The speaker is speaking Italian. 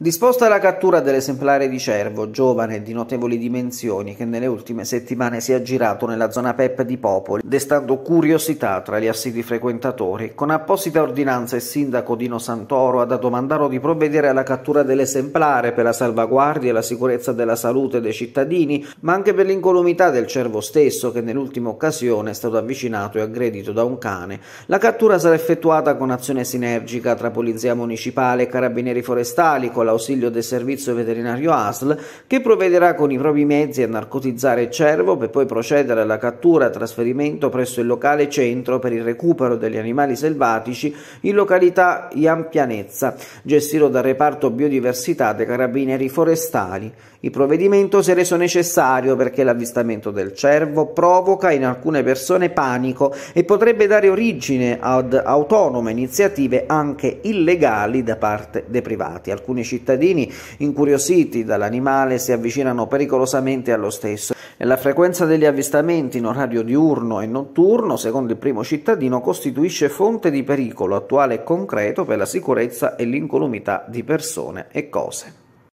Disposta la cattura dell'esemplare di cervo, giovane e di notevoli dimensioni, che nelle ultime settimane si è aggirato nella zona PEP di Popoli, destando curiosità tra gli assidi frequentatori, con apposita ordinanza il sindaco Dino Santoro ha dato mandato di provvedere alla cattura dell'esemplare per la salvaguardia e la sicurezza della salute dei cittadini, ma anche per l'incolumità del cervo stesso, che nell'ultima occasione è stato avvicinato e aggredito da un cane. La cattura sarà effettuata con azione sinergica tra Polizia Municipale e Carabinieri Forestali, con all'ausilio del servizio veterinario ASL che provvederà con i propri mezzi a narcotizzare il cervo per poi procedere alla cattura e trasferimento presso il locale centro per il recupero degli animali selvatici in località Iampianezza, gestito dal reparto biodiversità dei carabinieri forestali. Il provvedimento si è reso necessario perché l'avvistamento del cervo provoca in alcune persone panico e potrebbe dare origine ad autonome iniziative anche illegali da parte dei privati. Alcuni cittadini cittadini, incuriositi dall'animale, si avvicinano pericolosamente allo stesso la frequenza degli avvistamenti in orario diurno e notturno, secondo il primo cittadino, costituisce fonte di pericolo attuale e concreto per la sicurezza e l'incolumità di persone e cose.